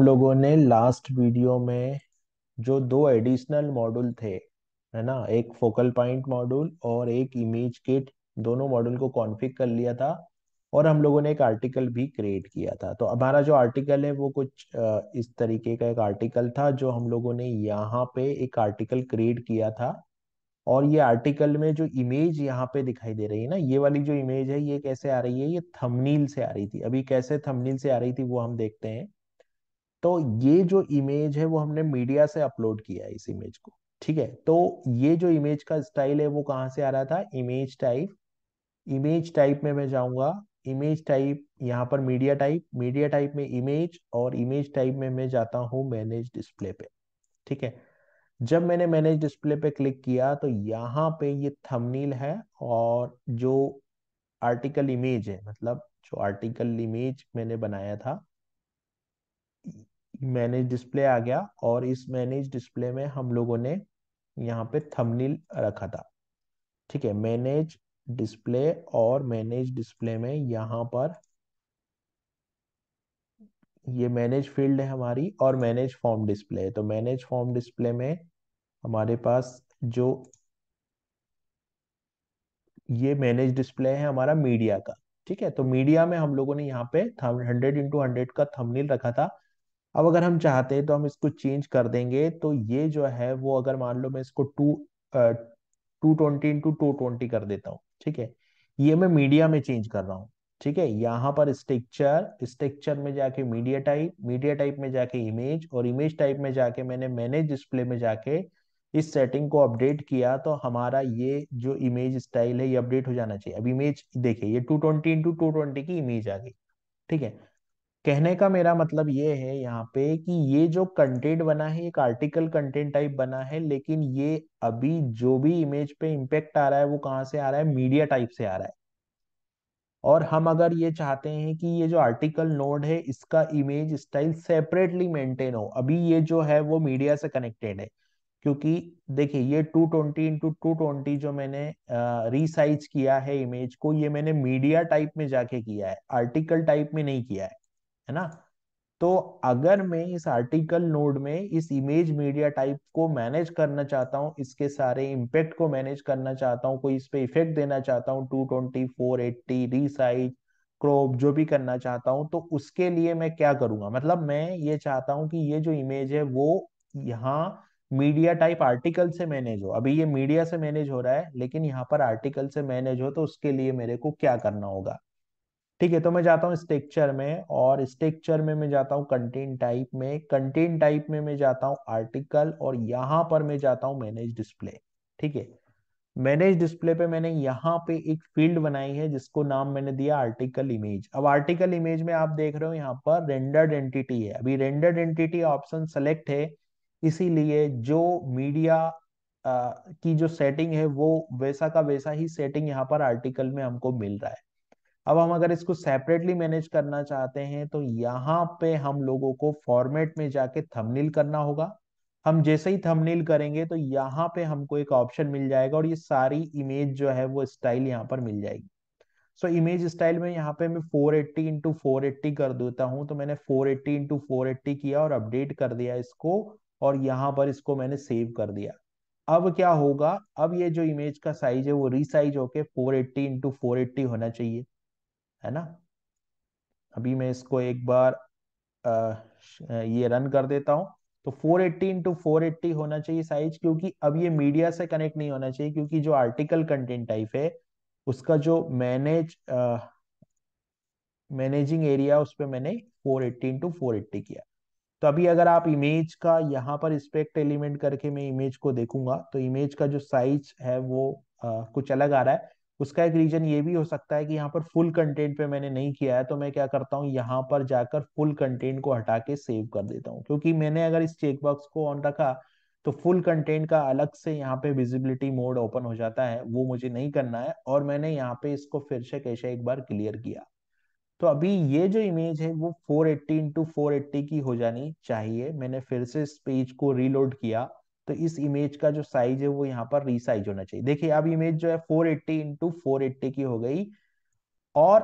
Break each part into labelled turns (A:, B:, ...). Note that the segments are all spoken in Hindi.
A: हम लोगों ने लास्ट वीडियो में जो दो एडिशनल मॉड्यूल थे है ना एक फोकल पॉइंट मॉड्यूल और एक इमेज किट दोनों मॉड्यूल को कॉन्फ़िग कर लिया था और हम लोगों ने एक आर्टिकल भी क्रिएट किया था तो हमारा जो आर्टिकल है वो कुछ इस तरीके का एक आर्टिकल था जो हम लोगों ने यहाँ पे एक आर्टिकल क्रिएट किया था और ये आर्टिकल में जो इमेज यहाँ पे दिखाई दे रही है ना ये वाली जो इमेज है ये कैसे आ रही है ये थमनील से आ रही थी अभी कैसे थमनील से आ रही थी वो हम देखते हैं तो ये जो इमेज है वो हमने मीडिया से अपलोड किया है इस इमेज को ठीक है तो ये जो इमेज का स्टाइल है वो कहाँ से आ रहा था इमेज टाइप इमेज टाइप में मैं जाऊंगा इमेज टाइप यहाँ पर मीडिया टाइप मीडिया टाइप में इमेज और इमेज टाइप में मैं जाता हूँ मैनेज डिस्प्ले पे ठीक है जब मैंने मैनेज डिस्प्ले पे क्लिक किया तो यहाँ पे ये थंबनेल है और जो आर्टिकल इमेज है मतलब जो आर्टिकल इमेज मैंने बनाया था मैनेज डिस्प्ले आ गया और इस मैनेज डिस्प्ले में हम लोगों ने यहाँ पे थंबनेल रखा था ठीक है मैनेज डिस्प्ले और मैनेज डिस्प्ले में यहाँ पर ये मैनेज फील्ड है हमारी और मैनेज फॉर्म डिस्प्ले तो मैनेज फॉर्म डिस्प्ले में हमारे पास जो ये मैनेज डिस्प्ले है हमारा मीडिया का ठीक है तो मीडिया में हम लोगों ने यहाँ पे हंड्रेड इंटू हंड्रेड का थंबनेल रखा था अब अगर हम चाहते हैं तो हम इसको चेंज कर देंगे तो ये जो है वो अगर मान लो मैं इसको to two twenty into two twenty कर देता हूँ ठीक है ये मैं मीडिया में चेंज कर रहा हूँ ठीक है यहाँ पर स्ट्रक्चर स्ट्रक्चर में जाके मीडिया टाइप मीडिया टाइप में जाके इमेज और इमेज टाइप में जाके मैंने मैनेज डिस्प्ले में जाके इस सेटिंग को अपडेट किया तो हमारा ये जो इमेज स्टाइल है ये अपडेट हो जाना चाहिए अब इमेज देखिए ये two twenty into two twenty की इमेज आ गई ठीक है कहने का मेरा मतलब ये है यहाँ पे कि ये जो कंटेंट बना है एक आर्टिकल कंटेंट टाइप बना है लेकिन ये अभी जो भी इमेज पे इम्पेक्ट आ रहा है वो कहाँ से आ रहा है मीडिया टाइप से आ रहा है और हम अगर ये चाहते हैं कि ये जो आर्टिकल नोड है इसका इमेज स्टाइल सेपरेटली मेंटेन हो अभी ये जो है वो मीडिया से कनेक्टेड है क्योंकि देखिए ये 220 ट्वेंटी इंटू टू जो मैंने रिसाइज किया है इमेज को ये मैंने मीडिया टाइप में जाके किया है आर्टिकल टाइप में नहीं किया है है ना तो अगर मैं इस आर्टिकल नोड में इस इमेज मीडिया टाइप को मैनेज करना चाहता हूँ इसके सारे इम्पेक्ट को मैनेज करना चाहता हूँ कोई इस पे इफेक्ट देना चाहता हूँ two twenty four eighty resize crop जो भी करना चाहता हूँ तो उसके लिए मैं क्या करूंगा मतलब मैं ये चाहता हूँ कि ये जो इमेज है वो यहाँ मीडिया टाइप आर्टिकल से मैनेज हो अभी ये मीडिया से मैनेज हो रहा है लेकिन यहाँ पर आर्टिकल से मैनेज हो तो उसके लिए मेरे को क्या करना होगा ठीक है तो मैं जाता हूँ स्टेक्चर में और स्टेक्चर में मैं जाता हूँ कंटेंट टाइप में कंटेंट टाइप में मैं जाता हूँ आर्टिकल और यहाँ पर मैं जाता हूँ मैनेज डिस्प्ले ठीक है मैनेज डिस्प्ले पे मैंने यहाँ पे एक फील्ड बनाई है जिसको नाम मैंने दिया आर्टिकल इमेज अब आर्टिकल इमेज में आप देख रहे हो यहाँ पर रेंडर्ड एंटिटी है अभी रेंडर्ड एंटिटी ऑप्शन सेलेक्ट है इसीलिए जो मीडिया की जो सेटिंग है वो वैसा का वैसा ही सेटिंग यहाँ पर आर्टिकल में हमको मिल रहा है अब हम अगर इसको सेपरेटली मैनेज करना चाहते हैं तो यहाँ पे हम लोगों को फॉर्मेट में जाके थमनील करना होगा हम जैसे ही थमनील करेंगे तो यहाँ पे हमको एक ऑप्शन मिल जाएगा और ये सारी इमेज जो है वो स्टाइल यहाँ पर मिल जाएगी सो इमेज स्टाइल में यहाँ पे मैं 480 एट्टी इंटू फोर कर देता हूँ तो मैंने 480 एट्टी इंटू फोर किया और अपडेट कर दिया इसको और यहाँ पर इसको मैंने सेव कर दिया अब क्या होगा अब ये जो इमेज का साइज है वो रिसाइज होके फोर एट्टी इंटू होना चाहिए है ना अभी मैं इसको एक बार आ, ये रन कर देता हूँ तो 480 एट्टी इंटू फोर होना चाहिए साइज क्योंकि अब ये मीडिया से कनेक्ट नहीं होना चाहिए क्योंकि जो आर्टिकल कंटेंट टाइप है उसका जो मैनेज मैनेजिंग एरिया उस पर मैंने 480 एट्टी इंटू फोर किया तो अभी अगर आप इमेज का यहाँ पर स्पेक्ट एलिमेंट करके मैं इमेज को देखूंगा तो इमेज का जो साइज है वो आ, कुछ अलग आ रहा है उसका एक रीजन ये भी हो सकता है कि यहाँ पर फुल कंटेंट पे मैंने नहीं किया है तो मैं क्या करता हूँ यहाँ पर जाकर फुल कंटेंट को हटा के सेव कर देता हूँ क्योंकि मैंने अगर इस चेकबॉक्स को ऑन रखा तो फुल कंटेंट का अलग से यहाँ पे विजिबिलिटी मोड ओपन हो जाता है वो मुझे नहीं करना है और मैंने यहाँ पे इसको फिर से कैसे एक बार क्लियर किया तो अभी ये जो इमेज है वो 480 इंटू फोर की हो जानी चाहिए मैंने फिर से इस पेज को रीलोड किया तो इस इमेज का जो साइज है वो यहाँ पर रीसाइज होना चाहिए देखिए अब इमेज जो है 480 एट्टी इंटू फोर की हो गई और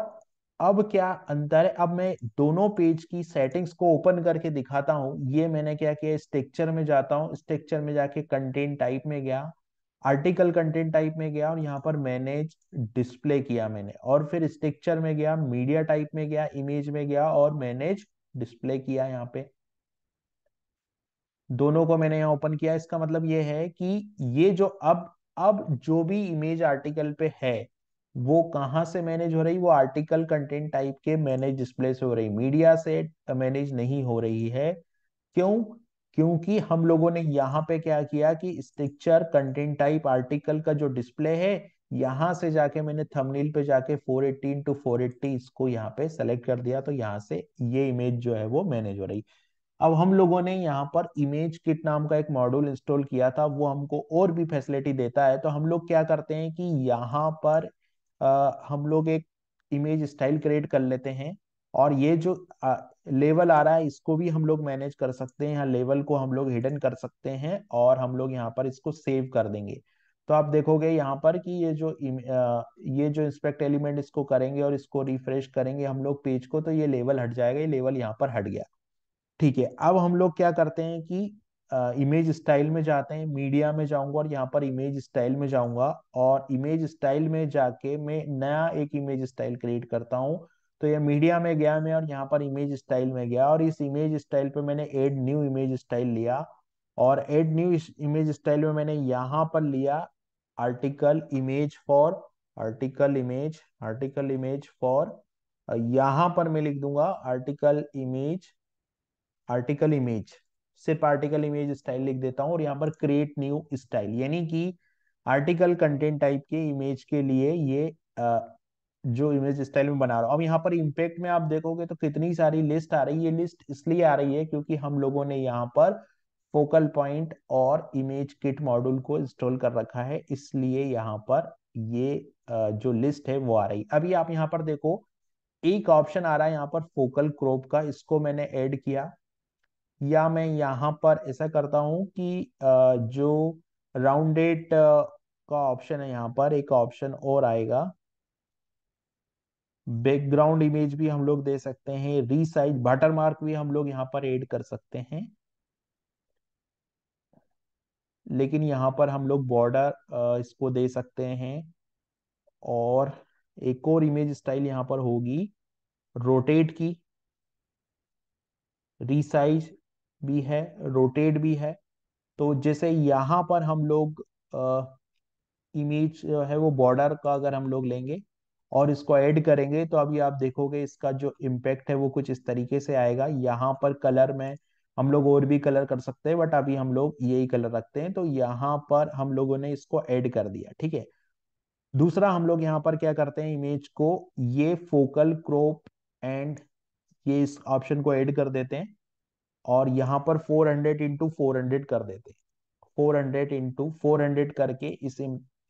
A: अब क्या अंतर है अब मैं दोनों पेज की सेटिंग्स को ओपन करके दिखाता हूँ ये मैंने क्या किया स्ट्रक्चर में जाता हूँ स्ट्रक्चर में जाके कंटेंट टाइप में गया आर्टिकल कंटेंट टाइप में गया और यहाँ पर मैनेज डिस्प्ले किया मैंने और फिर स्ट्रक्चर में गया मीडिया टाइप में गया इमेज में गया और मैनेज डिस्प्ले किया यहाँ पे दोनों को मैंने यहाँ ओपन किया इसका मतलब ये है कि ये जो अब अब जो भी इमेज आर्टिकल पे है वो कहाँ से मैनेज हो रही वो आर्टिकल कंटेंट टाइप के मैनेज डिस्प्ले से हो रही मीडिया से मैनेज नहीं हो रही है क्यों क्योंकि हम लोगों ने यहाँ पे क्या किया कि स्ट्रक्चर कंटेंट टाइप आर्टिकल का जो डिस्प्ले है यहां से जाके मैंने थंबनेल पे जाके 418 टू 480 इसको यहाँ पे सेलेक्ट कर दिया तो यहाँ से ये इमेज जो है वो मैनेज हो रही अब हम लोगों ने यहाँ पर इमेज किट नाम का एक मॉड्यूल इंस्टॉल किया था वो हमको और भी फैसिलिटी देता है तो हम लोग क्या करते हैं कि यहाँ पर आ, हम लोग एक इमेज स्टाइल क्रिएट कर लेते हैं और ये जो आ, लेवल आ रहा है इसको भी हम लोग मैनेज कर सकते हैं यहाँ लेवल को हम लोग हिडन कर सकते हैं और हम लोग यहाँ पर इसको सेव कर देंगे तो आप देखोगे यहाँ पर कि ये जो आ, ये जो इंस्पेक्ट एलिमेंट इसको करेंगे और इसको रिफ्रेश करेंगे हम लोग पेज को तो ये लेवल हट जाएगा ये लेवल यहाँ पर हट गया ठीक है अब हम लोग क्या करते हैं कि इमेज स्टाइल में जाते हैं मीडिया में जाऊंगा और यहाँ पर इमेज स्टाइल में जाऊंगा और इमेज स्टाइल में जाके मैं नया एक इमेज स्टाइल क्रिएट करता हूँ तो ये मीडिया में गया मैं और यहाँ पर इमेज स्टाइल में गया और इस इमेज स्टाइल पे मैंने एड न्यू इमेज स्टाइल लिया और एड न्यू इमेज स्टाइल में मैंने यहाँ पर लिया article image for article image article image for यहाँ पर मैं लिख दूंगा आर्टिकल इमेज आर्टिकल इमेज सिर्फ आर्टिकल इमेज स्टाइल लिख देता हूँ और यहाँ पर क्रिएट न्यू स्टाइल यानी कि आर्टिकल कंटेंट टाइप के इमेज के लिए ये आ, जो इमेज स्टाइल में बना रहा हूँ अब यहाँ पर इम्पेक्ट में आप देखोगे तो कितनी सारी लिस्ट आ रही है ये लिस्ट इसलिए आ रही है क्योंकि हम लोगों ने यहाँ पर फोकल पॉइंट और इमेज किट मॉड्यूल को इंस्टॉल कर रखा है इसलिए यहाँ पर ये जो लिस्ट है वो आ रही अभी आप यहाँ पर देखो एक ऑप्शन आ रहा है यहाँ पर फोकल क्रोप का इसको मैंने ऐड किया या मैं यहाँ पर ऐसा करता हूँ कि जो राउंडेड का ऑप्शन है यहाँ पर एक ऑप्शन और आएगा बैकग्राउंड इमेज भी हम लोग दे सकते हैं रीसाइज वाटर मार्क भी हम लोग यहाँ पर ऐड कर सकते हैं लेकिन यहाँ पर हम लोग बॉर्डर इसको दे सकते हैं और एक और इमेज स्टाइल यहाँ पर होगी रोटेट की रीसाइज भी है रोटेट भी है तो जैसे यहाँ पर हम लोग आ, इमेज जो है वो बॉर्डर का अगर हम लोग लेंगे और इसको ऐड करेंगे तो अभी आप देखोगे इसका जो इम्पेक्ट है वो कुछ इस तरीके से आएगा यहाँ पर कलर में हम लोग और भी कलर कर सकते हैं बट अभी हम लोग यही कलर रखते हैं तो यहाँ पर हम लोगों ने इसको ऐड कर दिया ठीक है दूसरा हम लोग यहाँ पर क्या करते हैं इमेज को ये फोकल क्रोप एंड ये इस ऑप्शन को ऐड कर देते हैं और यहाँ पर 400 हंड्रेड इंटू फोर कर देते हैं फोर हंड्रेड इंटू फोर करके इस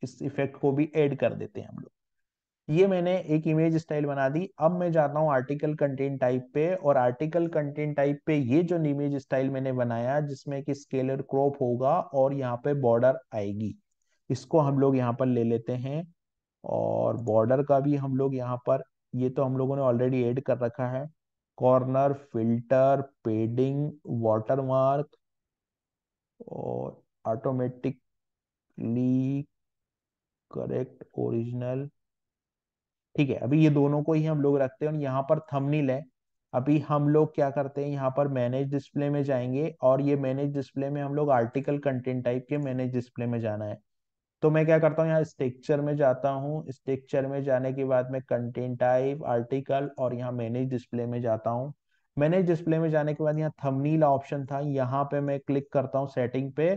A: इस इफेक्ट को भी ऐड कर देते हैं हम लोग ये मैंने एक इमेज स्टाइल बना दी अब मैं जाता हूँ आर्टिकल कंटेंट टाइप पे और आर्टिकल कंटेंट टाइप पे ये जो इमेज स्टाइल मैंने बनाया जिसमें कि स्केलर क्रॉप होगा और यहाँ पे बॉर्डर आएगी इसको हम लोग यहाँ पर ले लेते हैं और बॉर्डर का भी हम लोग यहाँ पर ये तो हम लोगों ने ऑलरेडी एड कर रखा है कॉर्नर फिल्टर पेडिंग वाटरमार्क और ऑटोमेटिकली करेक्ट ओरिजिनल ठीक है अभी ये दोनों को ही हम लोग रखते हैं और यहाँ पर थंबनेल है अभी हम लोग क्या करते हैं यहाँ पर मैनेज डिस्प्ले में जाएंगे और ये मैनेज डिस्प्ले में हम लोग आर्टिकल कंटेंट टाइप के मैनेज डिस्प्ले में जाना है तो मैं क्या करता हूँ यहाँ स्ट्रक्चर में जाता हूँ स्ट्रक्चर में जाने के बाद में कंटेंट टाइप आर्टिकल और यहाँ मैनेज डिस्प्ले में जाता हूँ मैनेज डिस्प्ले में जाने के बाद यहाँ थमनील ऑप्शन था यहाँ पे मैं क्लिक करता हूँ सेटिंग पे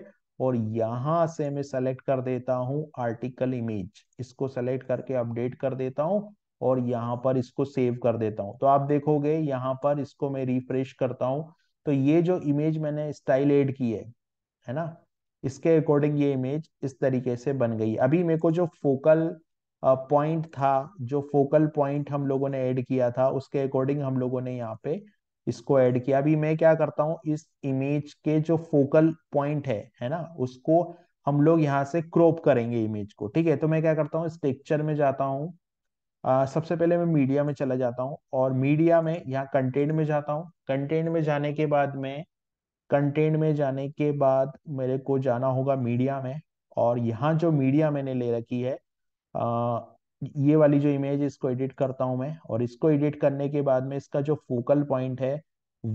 A: और यहाँ से मैं सेलेक्ट कर देता हूँ आर्टिकल इमेज इसको सेलेक्ट करके अपडेट कर देता हूँ और यहाँ पर इसको सेव कर देता हूँ तो आप देखोगे यहाँ पर इसको मैं रिफ्रेश करता हूँ तो ये जो इमेज मैंने स्टाइल एड की है है ना इसके अकॉर्डिंग ये इमेज इस तरीके से बन गई अभी मेरे को जो फोकल पॉइंट था जो फोकल पॉइंट हम लोगों ने ऐड किया था उसके अकॉर्डिंग हम लोगों ने यहाँ पे इसको ऐड किया अभी मैं क्या करता हूँ इस इमेज के जो फोकल पॉइंट है है ना उसको हम लोग यहाँ से क्रॉप करेंगे इमेज को ठीक है तो मैं क्या करता हूँ इस पिक्चर में जाता हूँ सबसे पहले मैं मीडिया में चला जाता हूँ और मीडिया में यहाँ कंटेंट में जाता हूँ कंटेंट में जाने के बाद में कंटेंट में जाने के बाद मेरे को जाना होगा मीडिया में और यहाँ जो मीडिया मैंने ले रखी है आ, ये वाली जो इमेज इसको एडिट करता हूँ मैं और इसको एडिट करने के बाद में इसका जो फोकल पॉइंट है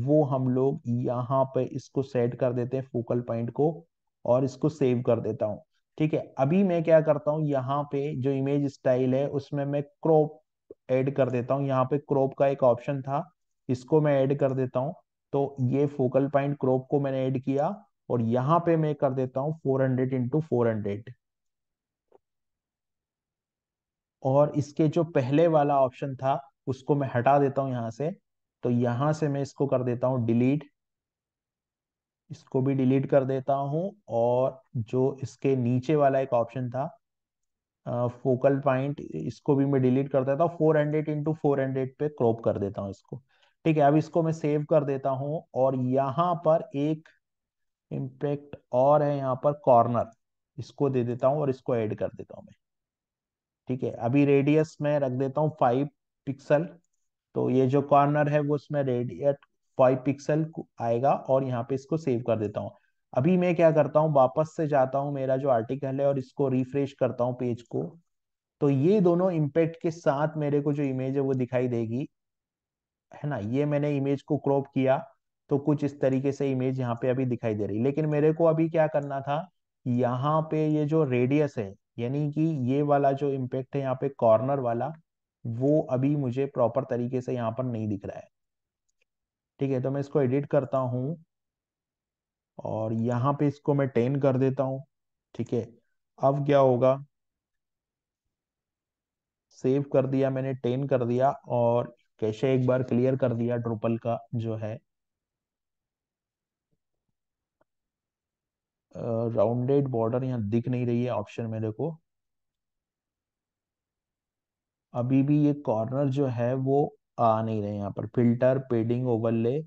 A: वो हम लोग यहाँ पे इसको सेट कर देते हैं फोकल पॉइंट को और इसको सेव कर देता हूँ ठीक है अभी मैं क्या करता हूँ यहाँ पे जो इमेज स्टाइल है उसमें मैं क्रॉप ऐड कर देता हूँ यहाँ पे क्रॉप का एक ऑप्शन था इसको मैं ऐड कर देता हूँ तो ये फोकल पॉइंट क्रॉप को मैंने ऐड किया और यहां पे मैं कर देता हूं four hundred into four hundred और इसके जो पहले वाला ऑप्शन था उसको मैं हटा देता हूं यहां से तो यहां से मैं इसको कर देता हूं डिलीट इसको भी डिलीट कर देता हूं और जो इसके नीचे वाला एक ऑप्शन था फोकल पॉइंट इसको भी मैं डिलीट कर देता हूँ four hundred into four hundred पे क्रॉप कर देता हूँ इसको ठीक है अब इसको मैं सेव कर देता हूं और यहां पर एक इम्पैक्ट और है यहाँ पर कॉर्नर इसको दे देता हूँ और इसको ऐड कर देता हूँ मैं ठीक है अभी रेडियस में रख देता हूँ फाइव पिक्सल तो ये जो कॉर्नर है वो उसमें रेडियट फाइव पिक्सल आएगा और यहाँ पे इसको सेव कर देता हूँ अभी मैं क्या करता हूँ वापस से जाता हूँ मेरा जो आर्टिकल है और इसको रिफ्रेश करता हूँ पेज को तो ये दोनों इम्पैक्ट के साथ मेरे को जो इमेज है वो दिखाई देगी है ना ये मैंने इमेज को क्रॉप किया तो कुछ इस तरीके से इमेज यहाँ पे अभी दिखाई दे रही लेकिन मेरे को अभी क्या करना था यहाँ पे ये जो रेडियस है यानी कि ये वाला जो इम्पेक्ट है यहाँ पे कॉर्नर वाला वो अभी मुझे प्रॉपर तरीके से यहाँ पर नहीं दिख रहा है ठीक है तो मैं इसको एडिट करता हूँ और यहाँ पे इसको मैं टेन कर देता हूँ ठीक है अब क्या होगा सेव कर दिया मैंने टेन कर दिया और कैसे एक बार क्लियर कर दिया ट्रिपल का जो है राउंडेड बॉर्डर यहाँ दिख नहीं रही है ऑप्शन मेरे को अभी भी ये कॉर्नर जो है वो आ नहीं रहे यहाँ पर filter padding overlay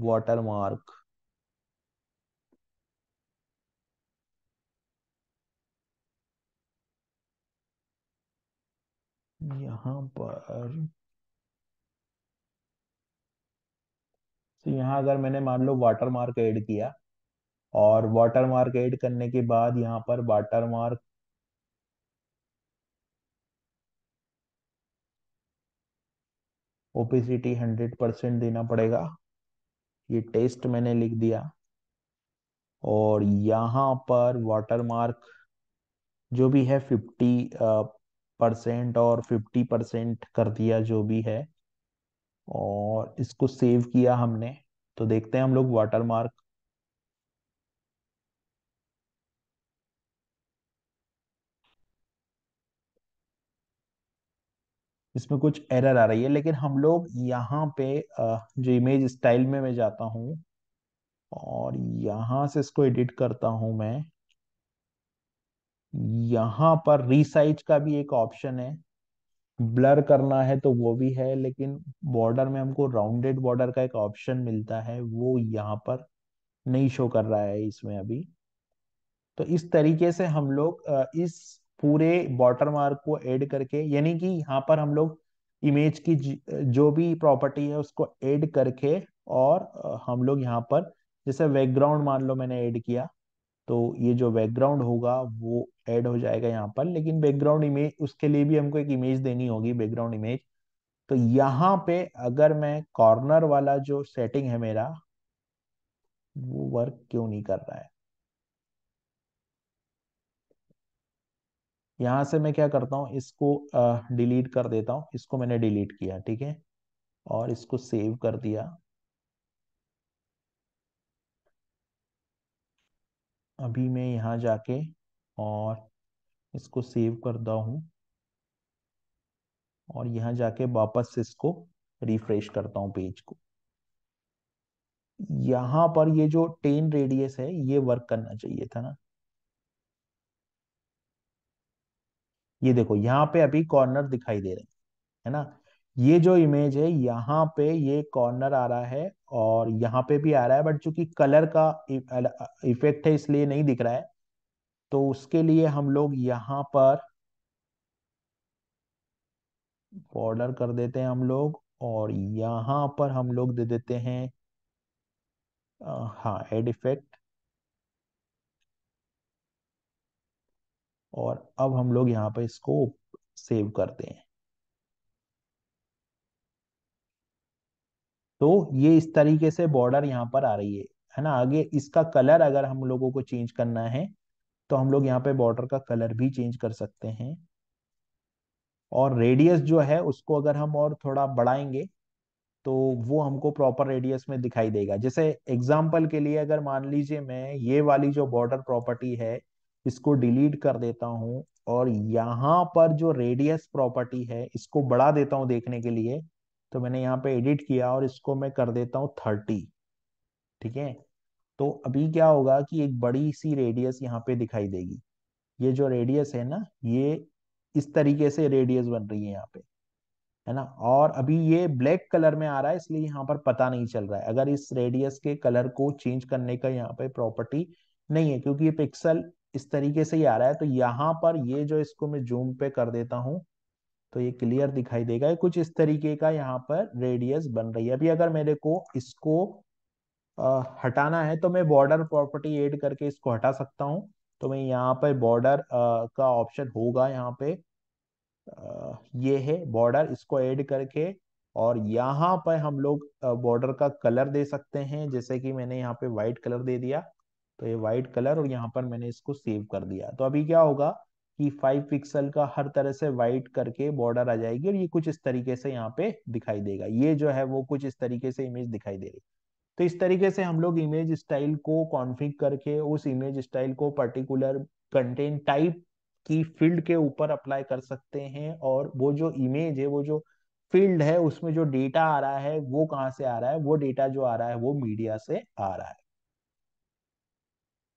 A: water mark यहाँ पर तो यहाँ अगर मैंने मान लो वाटर मार्क ऐड किया और वाटर मार्क ऐड करने के बाद यहाँ पर water mark opacity hundred percent देना पड़ेगा ये टेस्ट मैंने लिख दिया और यहाँ पर वाटर मार्क जो भी है फिफ्टी परसेंट uh, और फिफ्टी परसेंट कर दिया जो भी है और इसको सेव किया हमने तो देखते हैं हम लोग वाटरमार्क इसमें कुछ एरर आ रही है लेकिन हम लोग यहाँ पे जो इमेज स्टाइल में मैं जाता हूँ और यहाँ से इसको एडिट करता हूँ मैं यहाँ पर रिसाइज का भी एक ऑप्शन है ब्लर करना है तो वो भी है लेकिन बॉर्डर में हमको राउंडेड बॉर्डर का एक ऑप्शन मिलता है वो यहाँ पर नहीं शो कर रहा है इसमें अभी तो इस तरीके से हम लोग इस पूरे बॉर्डर मार्क को ऐड करके यानी कि यहाँ पर हम लोग इमेज की जो भी प्रॉपर्टी है उसको ऐड करके और हम लोग यहाँ पर जैसे बैकग्राउंड मान लो मैंने ऐड किया तो ये जो बैकग्राउंड होगा वो ऐड हो जाएगा यहाँ पर लेकिन बैकग्राउंड इमेज उसके लिए भी हमको एक इमेज देनी होगी बैकग्राउंड इमेज तो यहाँ पे अगर मैं कॉर्नर वाला जो सेटिंग है मेरा वो वर्क क्यों नहीं कर रहा है यहां से मैं क्या करता हूँ इसको डिलीट कर देता हूं इसको मैंने डिलीट किया ठीक है और इसको सेव कर दिया अभी मैं यहाँ जाके और इसको सेव करता हूँ और यहाँ जाके वापस इसको रिफ्रेश करता हूँ पेज को यहां पर ये जो टेन रेडियस है ये वर्क करना चाहिए था ना ये देखो यहाँ पे अभी कॉर्नर दिखाई दे रहे है ना ये जो इमेज है यहाँ पे ये कॉर्नर आ रहा है और यहाँ पे भी आ रहा है बट चूंकि कलर का इफेक्ट e- है इसलिए नहीं दिख रहा है तो उसके लिए हम लोग यहां पर बॉर्डर कर देते हैं हम लोग और यहां पर हम लोग दे देते हैं हाँ एड इफेक्ट और अब हम लोग यहां पर इसको सेव करते हैं तो ये इस तरीके से बॉर्डर यहां पर आ रही है है ना आगे इसका कलर अगर हम लोगों को चेंज करना है तो हम लोग यहाँ पे बॉर्डर का कलर भी चेंज कर सकते हैं और रेडियस जो है उसको अगर हम और थोड़ा बढ़ाएंगे तो वो हमको प्रॉपर रेडियस में दिखाई देगा जैसे एग्जाम्पल के लिए अगर मान लीजिए मैं ये वाली जो बॉर्डर प्रॉपर्टी है इसको डिलीट कर देता हूँ और यहाँ पर जो रेडियस प्रॉपर्टी है इसको बढ़ा देता हूँ देखने के लिए तो मैंने यहाँ पे एडिट किया और इसको मैं कर देता हूँ थर्टी ठीक है तो अभी क्या होगा कि एक बड़ी सी रेडियस यहाँ पे दिखाई देगी ये जो रेडियस है ना ये इस तरीके से रेडियस बन रही है यहाँ पे है ना और अभी ये ब्लैक कलर में आ रहा है इसलिए यहाँ पर पता नहीं चल रहा है अगर इस रेडियस के कलर को चेंज करने का यहाँ पे प्रॉपर्टी नहीं है क्योंकि ये पिक्सल इस तरीके से ही आ रहा है तो यहाँ पर ये जो इसको मैं जूम पे कर देता हूँ तो ये क्लियर दिखाई देगा कुछ इस तरीके का यहाँ पर रेडियस बन रही है अभी अगर मेरे को इसको हटाना है तो मैं बॉर्डर प्रॉपर्टी ऐड करके इसको हटा सकता हूँ तो मैं यहाँ पर बॉर्डर का ऑप्शन होगा यहाँ पे आ, ये है बॉर्डर इसको ऐड करके और यहाँ पर हम लोग बॉर्डर का कलर दे सकते हैं जैसे कि मैंने यहाँ पे व्हाइट कलर दे दिया तो ये व्हाइट कलर और यहाँ पर मैंने इसको सेव कर दिया तो अभी क्या होगा कि फाइव पिक्सल का हर तरह से व्हाइट करके बॉर्डर आ जाएगी और ये कुछ इस तरीके से यहाँ पे दिखाई देगा ये जो है वो कुछ इस तरीके से इमेज दिखाई दे रही तो इस तरीके से हम लोग इमेज स्टाइल को कॉन्फ़िग करके उस इमेज स्टाइल को पर्टिकुलर कंटेंट टाइप की फील्ड के ऊपर अप्लाई कर सकते हैं और वो जो इमेज है वो जो फील्ड है उसमें जो डेटा आ रहा है वो कहाँ से आ रहा है वो डेटा जो आ रहा है वो मीडिया से आ रहा है